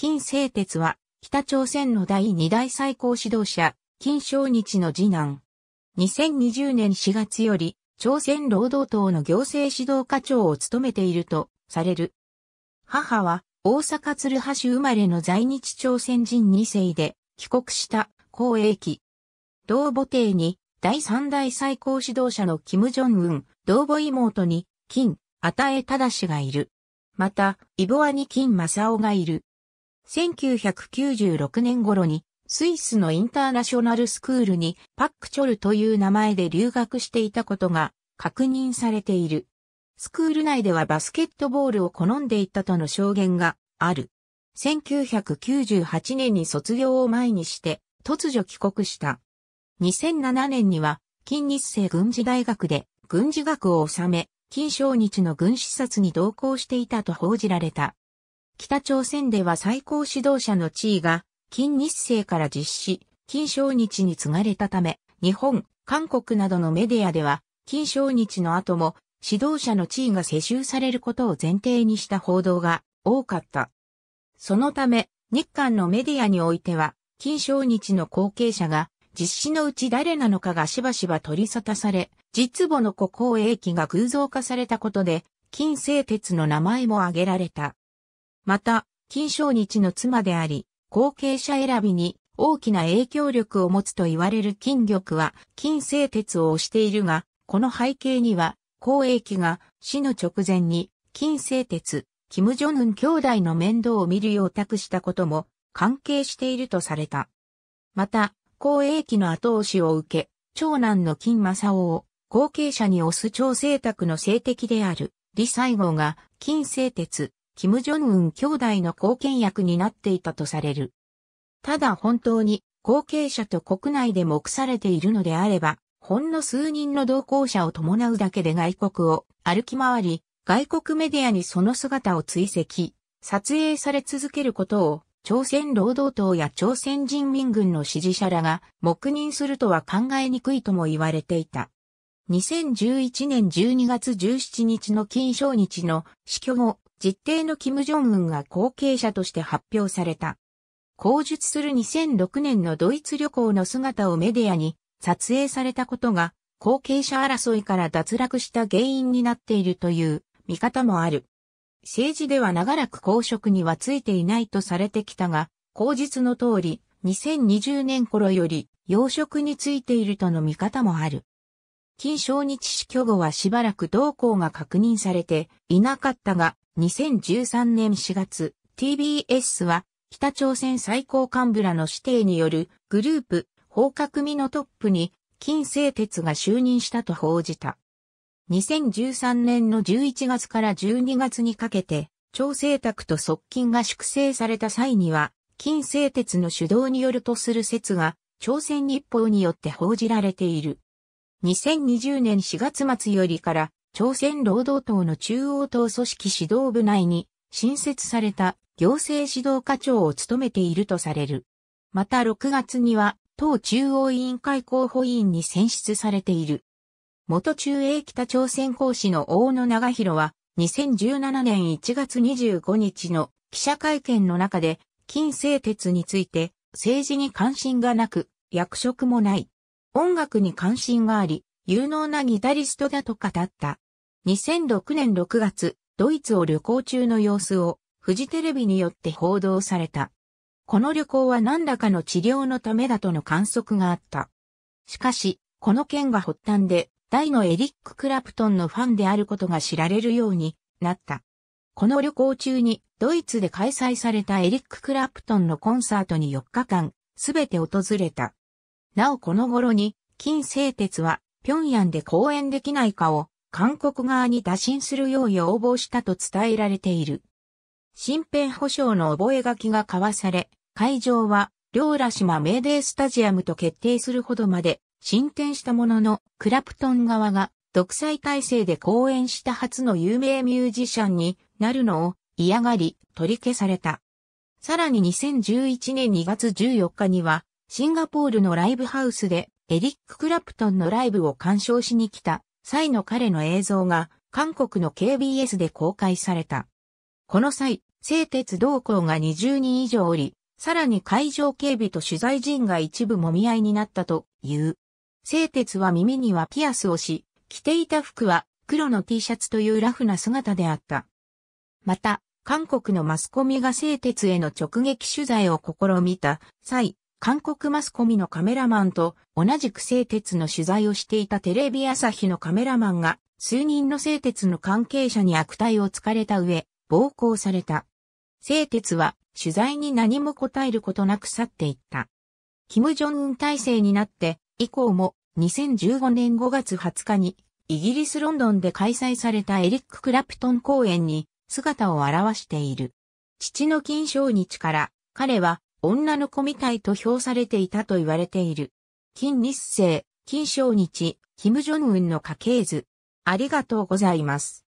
金製哲は、北朝鮮の第二大最高指導者、金正日の次男。2020年4月より、朝鮮労働党の行政指導課長を務めていると、される。母は、大阪鶴橋生まれの在日朝鮮人二世で、帰国した、公営期。同母帝に、第三代最高指導者の金正恩、同母妹に、金、与え正がいる。また、イボアに金正男がいる。1996年頃にスイスのインターナショナルスクールにパックチョルという名前で留学していたことが確認されている。スクール内ではバスケットボールを好んでいたとの証言がある。1998年に卒業を前にして突如帰国した。2007年には近日生軍事大学で軍事学を収め、金小日の軍視察に同行していたと報じられた。北朝鮮では最高指導者の地位が、金日成から実施、金正日に継がれたため、日本、韓国などのメディアでは、金正日の後も、指導者の地位が世襲されることを前提にした報道が多かった。そのため、日韓のメディアにおいては、金正日の後継者が、実施のうち誰なのかがしばしば取り沙汰され、実母の国王英機が偶像化されたことで、金製鉄の名前も挙げられた。また、金正日の妻であり、後継者選びに大きな影響力を持つと言われる金玉は金製鉄を推しているが、この背景には、公益が死の直前に金製鉄、金正恩兄弟の面倒を見るよう託したことも関係しているとされた。また、公機の後押しを受け、長男の金正夫を後継者に推す超政宅の政敵である李西郷が金製鉄、キム・ジョンウン兄弟の貢献役になっていたとされる。ただ本当に後継者と国内で目されているのであれば、ほんの数人の同行者を伴うだけで外国を歩き回り、外国メディアにその姿を追跡、撮影され続けることを、朝鮮労働党や朝鮮人民軍の支持者らが黙認するとは考えにくいとも言われていた。2011年12月17日の金正日の死去後、実定の金正恩が後継者として発表された。口述する2006年のドイツ旅行の姿をメディアに撮影されたことが後継者争いから脱落した原因になっているという見方もある。政治では長らく公職にはついていないとされてきたが、口述の通り2020年頃より養殖についているとの見方もある。金正日死去後はしばらく同行が確認されていなかったが、2013年4月、TBS は北朝鮮最高幹部らの指定によるグループ、放課組のトップに金製鉄が就任したと報じた。2013年の11月から12月にかけて、調整卓と側近が粛清された際には、金製鉄の主導によるとする説が、朝鮮日報によって報じられている。2020年4月末よりから、朝鮮労働党の中央党組織指導部内に新設された行政指導課長を務めているとされる。また6月には党中央委員会候補委員に選出されている。元中英北朝鮮講師の大野長弘は2017年1月25日の記者会見の中で金製鉄について政治に関心がなく役職もない。音楽に関心があり、有能なギタリストだと語った。2006年6月、ドイツを旅行中の様子をフジテレビによって報道された。この旅行は何らかの治療のためだとの観測があった。しかし、この件が発端で、大のエリック・クラプトンのファンであることが知られるようになった。この旅行中にドイツで開催されたエリック・クラプトンのコンサートに4日間、すべて訪れた。なおこの頃に、金製鉄は平壌で講演できないかを韓国側に打診するよう要望したと伝えられている。身辺保証の覚書が交わされ、会場は、両浦島メーデースタジアムと決定するほどまで進展したものの、クラプトン側が独裁体制で講演した初の有名ミュージシャンになるのを嫌がり取り消された。さらに2011年2月14日にはシンガポールのライブハウスでエリック・クラプトンのライブを鑑賞しに来た際の彼の映像が韓国の KBS で公開された。この際、製鉄同行が20人以上おり、さらに会場警備と取材陣が一部もみ合いになったという。製鉄は耳にはピアスをし、着ていた服は黒の T シャツというラフな姿であった。また、韓国のマスコミが製鉄への直撃取材を試みた際、韓国マスコミのカメラマンと同じく製鉄の取材をしていたテレビ朝日のカメラマンが数人の製鉄の関係者に悪態をつかれた上、暴行された。製鉄は取材に何も答えることなく去っていった。キム・ジョンウン体制になって以降も2015年5月20日にイギリスロンドンで開催されたエリック・クラプトン公演に姿を現している。父の金正日から彼は女の子みたいと評されていたと言われている。金日成、金正日、金正恩の家系図。ありがとうございます。